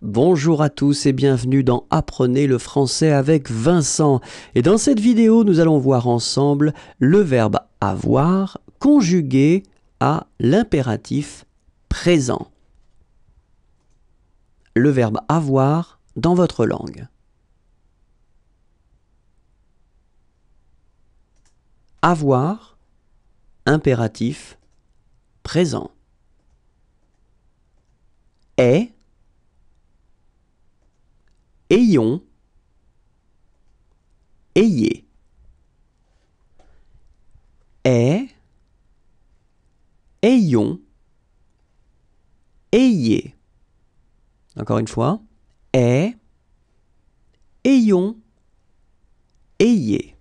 Bonjour à tous et bienvenue dans Apprenez le français avec Vincent. Et dans cette vidéo, nous allons voir ensemble le verbe avoir conjugué à l'impératif présent. Le verbe avoir dans votre langue. Avoir, impératif, présent. Ayons, ayez. Est, ayons, ayez. Encore une fois, est, ayons, ayez.